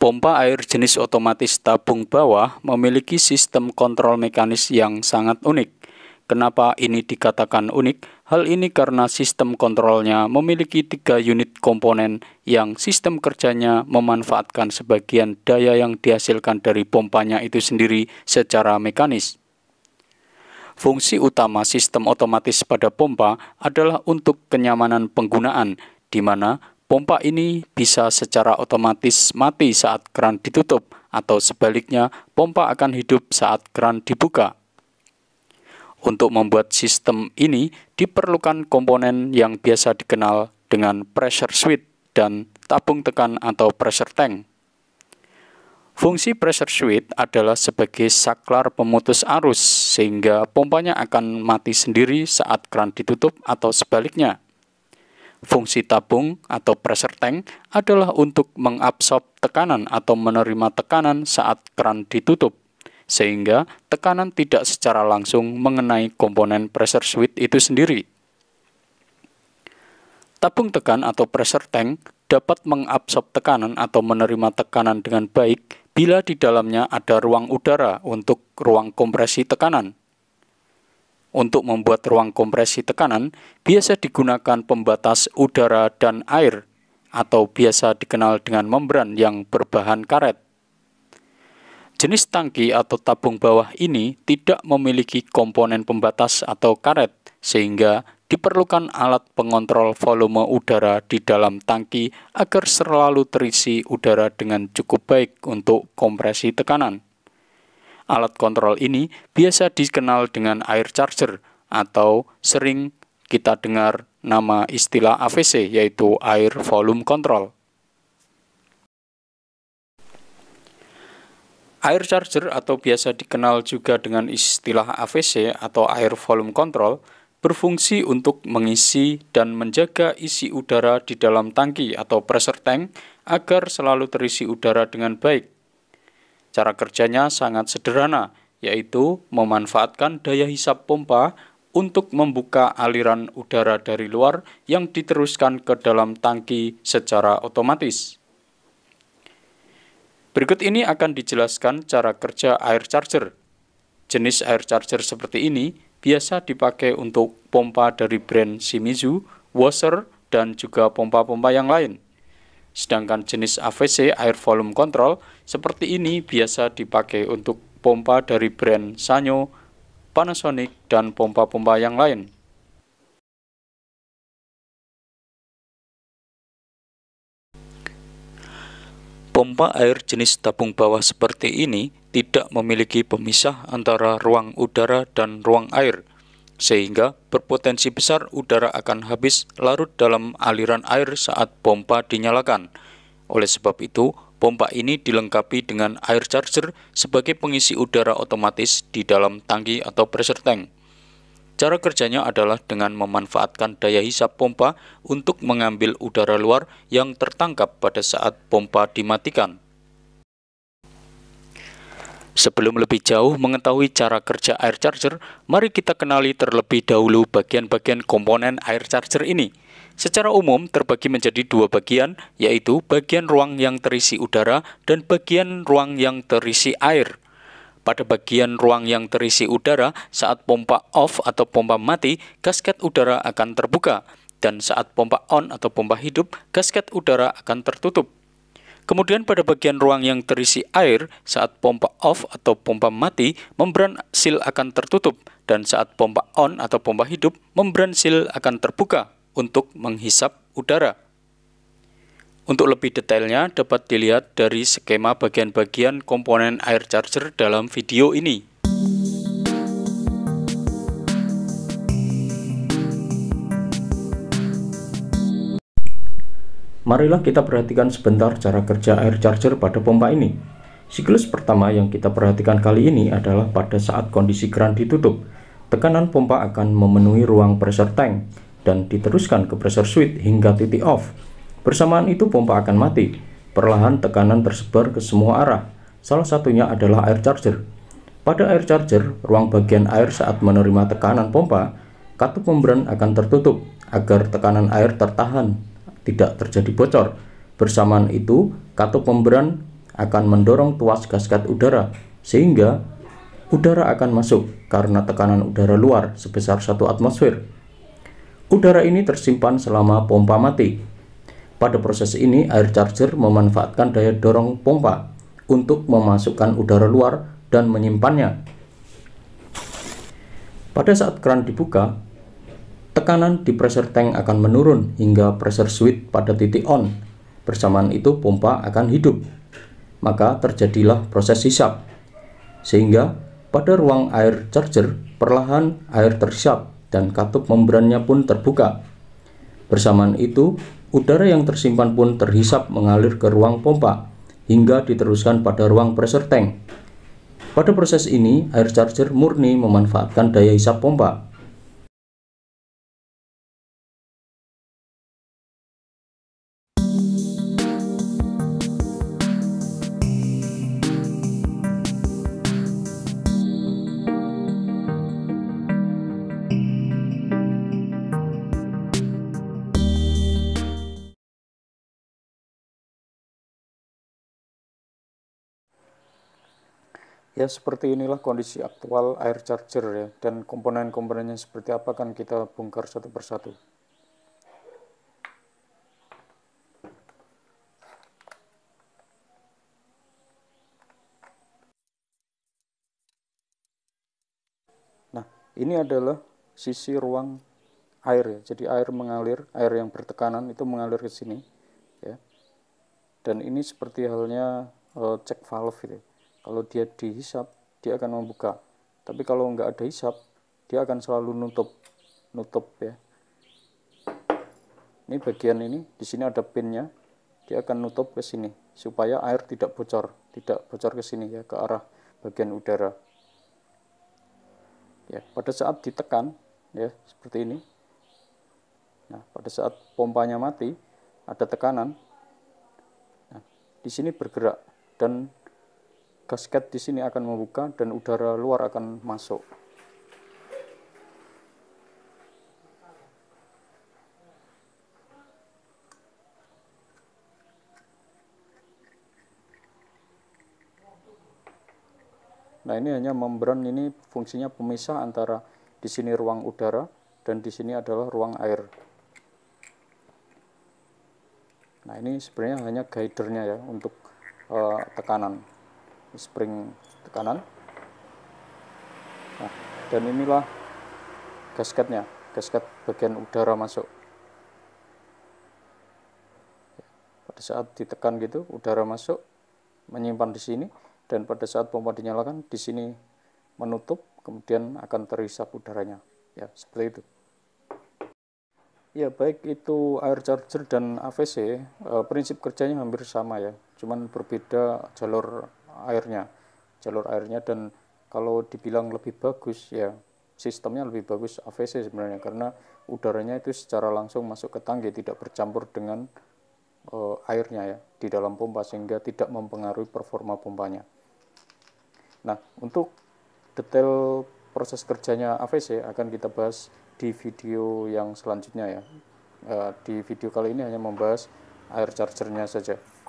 Pompa air jenis otomatis tabung bawah memiliki sistem kontrol mekanis yang sangat unik. Kenapa ini dikatakan unik? Hal ini karena sistem kontrolnya memiliki tiga unit komponen yang sistem kerjanya memanfaatkan sebagian daya yang dihasilkan dari pompanya itu sendiri secara mekanis. Fungsi utama sistem otomatis pada pompa adalah untuk kenyamanan penggunaan, di mana Pompa ini bisa secara otomatis mati saat keran ditutup atau sebaliknya pompa akan hidup saat keran dibuka. Untuk membuat sistem ini diperlukan komponen yang biasa dikenal dengan pressure switch dan tabung tekan atau pressure tank. Fungsi pressure switch adalah sebagai saklar pemutus arus sehingga pompanya akan mati sendiri saat keran ditutup atau sebaliknya. Fungsi tabung atau pressure tank adalah untuk mengabsorb tekanan atau menerima tekanan saat keran ditutup, sehingga tekanan tidak secara langsung mengenai komponen pressure switch itu sendiri. Tabung tekan atau pressure tank dapat mengabsorb tekanan atau menerima tekanan dengan baik bila di dalamnya ada ruang udara untuk ruang kompresi tekanan. Untuk membuat ruang kompresi tekanan, biasa digunakan pembatas udara dan air, atau biasa dikenal dengan membran yang berbahan karet. Jenis tangki atau tabung bawah ini tidak memiliki komponen pembatas atau karet, sehingga diperlukan alat pengontrol volume udara di dalam tangki agar selalu terisi udara dengan cukup baik untuk kompresi tekanan. Alat kontrol ini biasa dikenal dengan air charger atau sering kita dengar nama istilah AVC yaitu air volume control. Air charger atau biasa dikenal juga dengan istilah AVC atau air volume control berfungsi untuk mengisi dan menjaga isi udara di dalam tangki atau pressure tank agar selalu terisi udara dengan baik. Cara kerjanya sangat sederhana, yaitu memanfaatkan daya hisap pompa untuk membuka aliran udara dari luar yang diteruskan ke dalam tangki secara otomatis. Berikut ini akan dijelaskan cara kerja air charger. Jenis air charger seperti ini biasa dipakai untuk pompa dari brand Shimizu, washer, dan juga pompa-pompa yang lain. Sedangkan jenis AVC air volume control seperti ini biasa dipakai untuk pompa dari brand Sanyo, Panasonic, dan pompa-pompa yang lain. Pompa air jenis tabung bawah seperti ini tidak memiliki pemisah antara ruang udara dan ruang air, sehingga berpotensi besar udara akan habis larut dalam aliran air saat pompa dinyalakan. Oleh sebab itu, pompa ini dilengkapi dengan air charger sebagai pengisi udara otomatis di dalam tangki atau pressure tank. Cara kerjanya adalah dengan memanfaatkan daya hisap pompa untuk mengambil udara luar yang tertangkap pada saat pompa dimatikan. Sebelum lebih jauh mengetahui cara kerja air charger, mari kita kenali terlebih dahulu bagian-bagian komponen air charger ini. Secara umum terbagi menjadi dua bagian, yaitu bagian ruang yang terisi udara dan bagian ruang yang terisi air. Pada bagian ruang yang terisi udara, saat pompa off atau pompa mati, gasket udara akan terbuka, dan saat pompa on atau pompa hidup, gasket udara akan tertutup. Kemudian pada bagian ruang yang terisi air, saat pompa off atau pompa mati, membran seal akan tertutup, dan saat pompa on atau pompa hidup, membran seal akan terbuka untuk menghisap udara. Untuk lebih detailnya dapat dilihat dari skema bagian-bagian komponen air charger dalam video ini. Marilah kita perhatikan sebentar cara kerja air charger pada pompa ini. Siklus pertama yang kita perhatikan kali ini adalah pada saat kondisi keran ditutup. Tekanan pompa akan memenuhi ruang pressure tank dan diteruskan ke pressure switch hingga titik off. Bersamaan itu pompa akan mati. Perlahan tekanan tersebar ke semua arah. Salah satunya adalah air charger. Pada air charger, ruang bagian air saat menerima tekanan pompa, katup membran akan tertutup agar tekanan air tertahan tidak terjadi bocor. Bersamaan itu, katup pemberan akan mendorong tuas gasket udara sehingga udara akan masuk karena tekanan udara luar sebesar satu atmosfer. Udara ini tersimpan selama pompa mati. Pada proses ini, air charger memanfaatkan daya dorong pompa untuk memasukkan udara luar dan menyimpannya. Pada saat keran dibuka, tekanan di pressure tank akan menurun hingga pressure switch pada titik on. Bersamaan itu pompa akan hidup. Maka terjadilah proses hisap. Sehingga pada ruang air charger, perlahan air terhisap dan katup membrannya pun terbuka. Bersamaan itu, udara yang tersimpan pun terhisap mengalir ke ruang pompa hingga diteruskan pada ruang pressure tank. Pada proses ini, air charger murni memanfaatkan daya hisap pompa Ya seperti inilah kondisi aktual air charger ya, dan komponen-komponennya seperti apa kan kita bongkar satu persatu. Nah, ini adalah sisi ruang air ya, jadi air mengalir, air yang bertekanan itu mengalir ke sini ya. Dan ini seperti halnya uh, cek valve gitu Ya kalau dia dihisap, dia akan membuka. Tapi kalau nggak ada hisap, dia akan selalu nutup, nutup ya. Ini bagian ini, di sini ada pinnya, dia akan nutup ke sini supaya air tidak bocor, tidak bocor ke sini ya ke arah bagian udara. Ya, pada saat ditekan ya seperti ini. Nah, pada saat pompanya mati ada tekanan. Nah, di sini bergerak dan gasket di sini akan membuka dan udara luar akan masuk. Nah ini hanya membran ini fungsinya pemisah antara di sini ruang udara dan di sini adalah ruang air. Nah ini sebenarnya hanya guidernya ya untuk uh, tekanan spring tekanan nah, dan inilah gasketnya gasket bagian udara masuk pada saat ditekan gitu udara masuk menyimpan di sini dan pada saat pompa dinyalakan di sini menutup kemudian akan terhisap udaranya ya seperti itu ya baik itu air charger dan AVC eh, prinsip kerjanya hampir sama ya cuman berbeda jalur airnya jalur airnya dan kalau dibilang lebih bagus ya sistemnya lebih bagus AVC sebenarnya karena udaranya itu secara langsung masuk ke tangki tidak bercampur dengan uh, airnya ya di dalam pompa sehingga tidak mempengaruhi performa pompanya. Nah, untuk detail proses kerjanya AVC akan kita bahas di video yang selanjutnya ya. Uh, di video kali ini hanya membahas air chargernya saja.